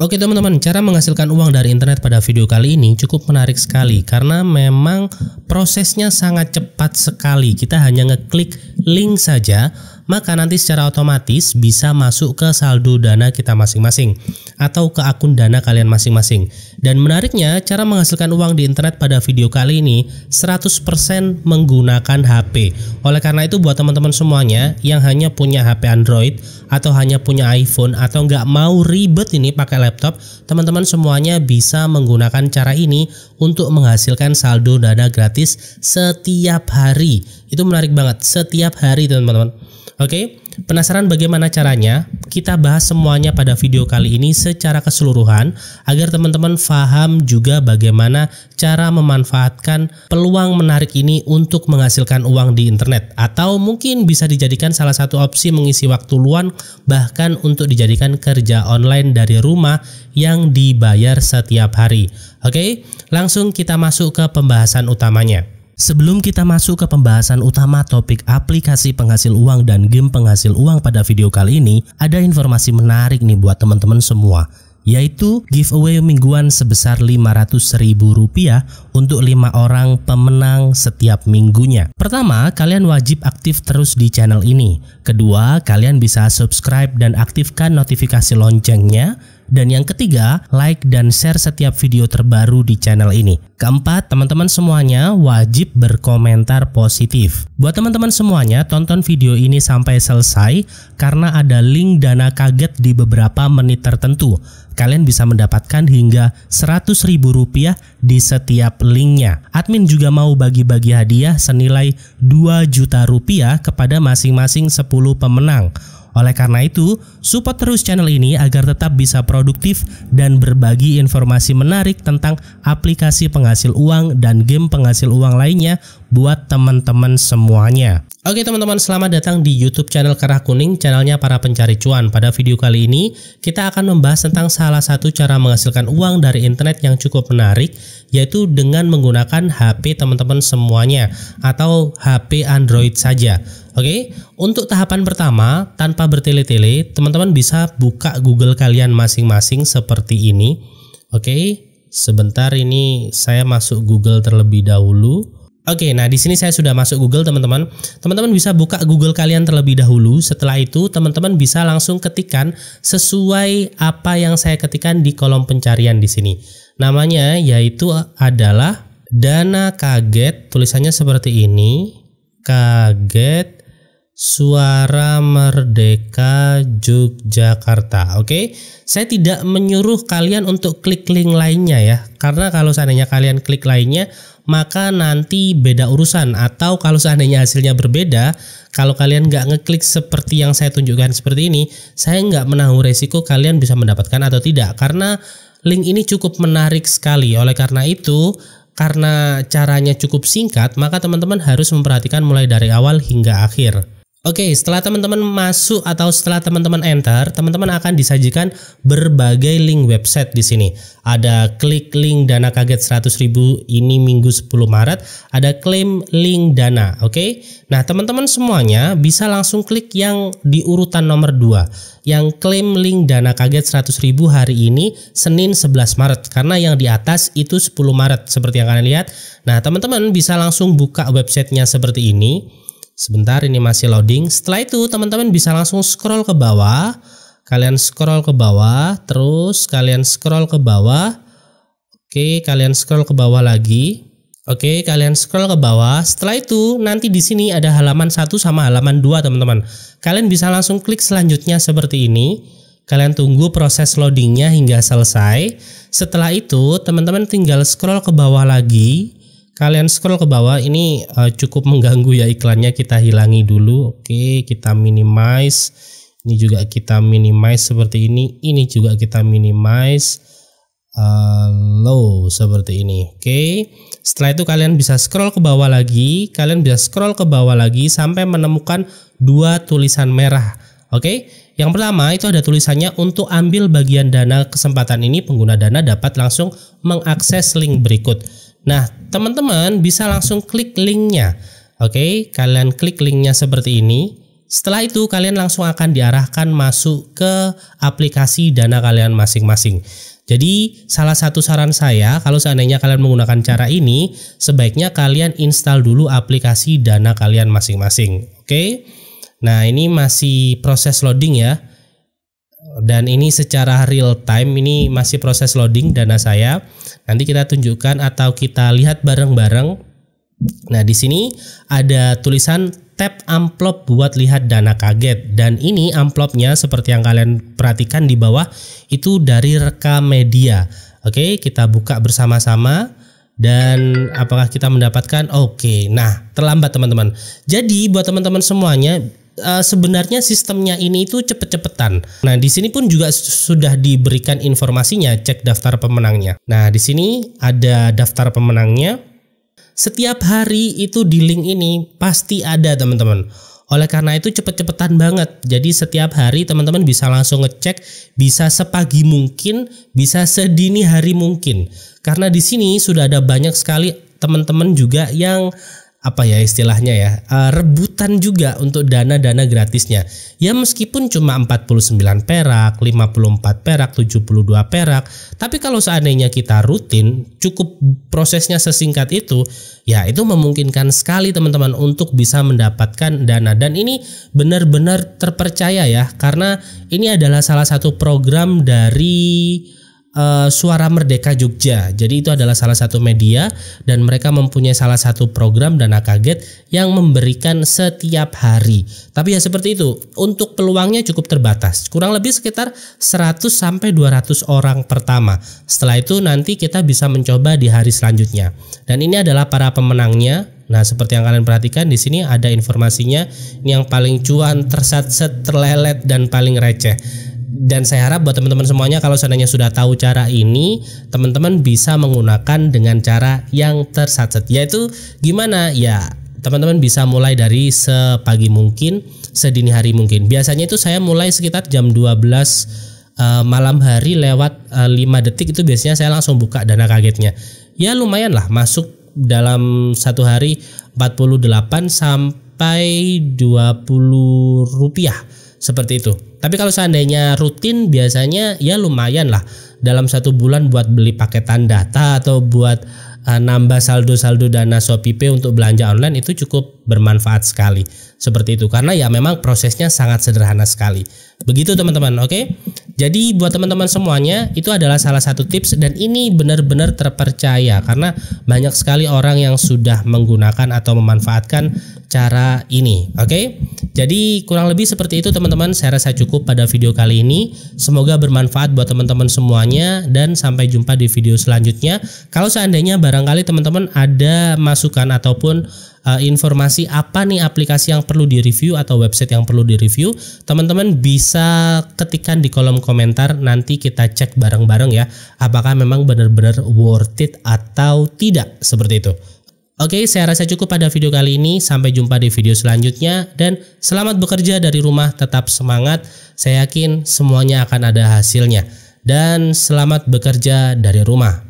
Oke teman-teman, cara menghasilkan uang dari internet pada video kali ini cukup menarik sekali karena memang prosesnya sangat cepat sekali. Kita hanya ngeklik link saja, maka nanti secara otomatis bisa masuk ke saldo dana kita masing-masing atau ke akun dana kalian masing-masing. Dan menariknya, cara menghasilkan uang di internet pada video kali ini 100% menggunakan HP. Oleh karena itu buat teman-teman semuanya yang hanya punya HP Android atau hanya punya iPhone atau nggak mau ribet ini pakai laptop, teman-teman semuanya bisa menggunakan cara ini untuk menghasilkan saldo dana gratis setiap hari. Itu menarik banget, setiap hari teman-teman. Oke, penasaran bagaimana caranya? Kita bahas semuanya pada video kali ini secara keseluruhan agar teman-teman paham juga bagaimana cara memanfaatkan peluang menarik ini untuk menghasilkan uang di internet atau mungkin bisa dijadikan salah satu opsi mengisi waktu luang bahkan untuk dijadikan kerja online dari rumah yang dibayar setiap hari. Oke, langsung kita masuk ke pembahasan utamanya. Sebelum kita masuk ke pembahasan utama topik aplikasi penghasil uang dan game penghasil uang pada video kali ini, ada informasi menarik nih buat teman-teman semua yaitu giveaway mingguan sebesar Rp500.000 untuk 5 orang pemenang setiap minggunya. Pertama, kalian wajib aktif terus di channel ini. Kedua, kalian bisa subscribe dan aktifkan notifikasi loncengnya dan yang ketiga, like dan share setiap video terbaru di channel ini. Keempat, teman-teman semuanya wajib berkomentar positif. Buat teman-teman semuanya, tonton video ini sampai selesai karena ada link dana kaget di beberapa menit tertentu. Kalian bisa mendapatkan hingga rp rupiah di setiap linknya. Admin juga mau bagi-bagi hadiah senilai 2 juta rupiah kepada masing-masing 10 pemenang. Oleh karena itu, support terus channel ini agar tetap bisa produktif dan berbagi informasi menarik tentang aplikasi penghasil uang dan game penghasil uang lainnya buat teman-teman semuanya. Oke teman-teman, selamat datang di YouTube channel Kerah Kuning, channelnya para pencari cuan. Pada video kali ini, kita akan membahas tentang salah satu cara menghasilkan uang dari internet yang cukup menarik, yaitu dengan menggunakan HP teman-teman semuanya atau HP Android saja. Oke, untuk tahapan pertama, tanpa bertele-tele, teman-teman bisa buka Google kalian masing-masing seperti ini. Oke, sebentar ini saya masuk Google terlebih dahulu. Oke, nah di sini saya sudah masuk Google teman-teman. Teman-teman bisa buka Google kalian terlebih dahulu. Setelah itu teman-teman bisa langsung ketikan sesuai apa yang saya ketikan di kolom pencarian di sini. Namanya yaitu adalah dana kaget. Tulisannya seperti ini. Kaget Suara Merdeka Yogyakarta. Oke, saya tidak menyuruh kalian untuk klik link lainnya ya, karena kalau seandainya kalian klik lainnya, maka nanti beda urusan. Atau kalau seandainya hasilnya berbeda, kalau kalian nggak ngeklik seperti yang saya tunjukkan seperti ini, saya nggak menanggung resiko kalian bisa mendapatkan atau tidak, karena link ini cukup menarik sekali. Oleh karena itu, karena caranya cukup singkat, maka teman-teman harus memperhatikan mulai dari awal hingga akhir. Oke, setelah teman-teman masuk atau setelah teman-teman enter, teman-teman akan disajikan berbagai link website di sini. Ada klik link dana kaget 100.000 ini Minggu 10 Maret, ada klaim link dana, oke? Okay? Nah, teman-teman semuanya bisa langsung klik yang di urutan nomor 2, yang klaim link dana kaget 100.000 hari ini Senin 11 Maret karena yang di atas itu 10 Maret seperti yang kalian lihat. Nah, teman-teman bisa langsung buka websitenya seperti ini. Sebentar ini masih loading. Setelah itu teman-teman bisa langsung scroll ke bawah. Kalian scroll ke bawah, terus kalian scroll ke bawah. Oke, kalian scroll ke bawah lagi. Oke, kalian scroll ke bawah. Setelah itu, nanti di sini ada halaman 1 sama halaman 2, teman-teman. Kalian bisa langsung klik selanjutnya seperti ini. Kalian tunggu proses loadingnya hingga selesai. Setelah itu, teman-teman tinggal scroll ke bawah lagi kalian scroll ke bawah ini uh, cukup mengganggu ya iklannya kita hilangi dulu oke kita minimize ini juga kita minimize seperti ini ini juga kita minimize uh, low seperti ini oke setelah itu kalian bisa scroll ke bawah lagi kalian bisa scroll ke bawah lagi sampai menemukan dua tulisan merah oke yang pertama itu ada tulisannya untuk ambil bagian dana kesempatan ini pengguna dana dapat langsung mengakses link berikut Nah, teman-teman bisa langsung klik linknya. Oke, kalian klik linknya seperti ini. Setelah itu kalian langsung akan diarahkan masuk ke aplikasi dana kalian masing-masing. Jadi salah satu saran saya kalau seandainya kalian menggunakan cara ini sebaiknya kalian install dulu aplikasi dana kalian masing-masing. Oke. Nah, ini masih proses loading ya. Dan ini secara real time ini masih proses loading dana saya. Nanti kita tunjukkan atau kita lihat bareng-bareng. Nah, di sini ada tulisan tap amplop buat lihat dana kaget dan ini amplopnya seperti yang kalian perhatikan di bawah itu dari reka media. Oke, kita buka bersama-sama dan apakah kita mendapatkan oke nah terlambat teman-teman jadi buat teman-teman semuanya uh, sebenarnya sistemnya ini itu cepet-cepetan. Nah, di sini pun juga sudah diberikan informasinya, cek daftar pemenangnya. Nah, di sini ada daftar pemenangnya. Setiap hari itu di link ini pasti ada, teman-teman. Oleh karena itu cepet-cepetan banget. Jadi setiap hari teman-teman bisa langsung ngecek, bisa sepagi mungkin, bisa sedini hari mungkin. Karena di sini sudah ada banyak sekali teman-teman juga yang apa ya istilahnya ya eh, rebutan juga untuk dana-dana gratisnya ya meskipun cuma 49 perak 54 perak 72 perak tapi kalau seandainya kita rutin cukup prosesnya sesingkat itu ya itu memungkinkan sekali teman-teman untuk bisa mendapatkan dana dan ini benar-benar terpercaya ya karena ini adalah salah satu program dari uh, Suara Merdeka Jogja. Jadi itu adalah salah satu media dan mereka mempunyai salah satu program Dana Kaget yang memberikan setiap hari. Tapi ya seperti itu, untuk peluangnya cukup terbatas. Kurang lebih sekitar 100 sampai 200 orang pertama. Setelah itu nanti kita bisa mencoba di hari selanjutnya. Dan ini adalah para pemenangnya Nah, seperti yang kalian perhatikan di sini ada informasinya ini yang paling cuan, tersatset, terlelet dan paling receh dan saya harap buat teman-teman semuanya kalau seandainya sudah tahu cara ini, teman-teman bisa menggunakan dengan cara yang tersatset. Yaitu gimana? Ya, teman-teman bisa mulai dari sepagi mungkin, sedini hari mungkin. Biasanya itu saya mulai sekitar jam 12 uh, eh, malam hari lewat uh, eh, 5 detik itu biasanya saya langsung buka dana kagetnya. Ya lumayan lah masuk dalam satu hari 48 sampai 20 rupiah seperti itu. Tapi kalau seandainya rutin biasanya ya lumayan lah dalam satu bulan buat beli paketan data atau buat uh, nambah saldo-saldo dana ShopeePay untuk belanja online itu cukup bermanfaat sekali. Seperti itu karena ya memang prosesnya sangat sederhana sekali. Begitu teman-teman, oke? Okay? Jadi buat teman-teman semuanya itu adalah salah satu tips dan ini benar-benar terpercaya karena banyak sekali orang yang sudah menggunakan atau memanfaatkan cara ini, oke? Okay? Jadi kurang lebih seperti itu teman-teman, saya rasa cukup pada video kali ini. Semoga bermanfaat buat teman-teman semuanya dan sampai jumpa di video selanjutnya. Kalau seandainya barangkali teman-teman ada masukan ataupun uh, informasi apa nih aplikasi yang perlu direview atau website yang perlu direview, teman-teman bisa ketikkan di kolom komentar nanti kita cek bareng-bareng ya apakah memang benar-benar worth it atau tidak seperti itu. Oke, saya rasa cukup pada video kali ini. Sampai jumpa di video selanjutnya dan selamat bekerja dari rumah, tetap semangat. Saya yakin semuanya akan ada hasilnya. Dan selamat bekerja dari rumah.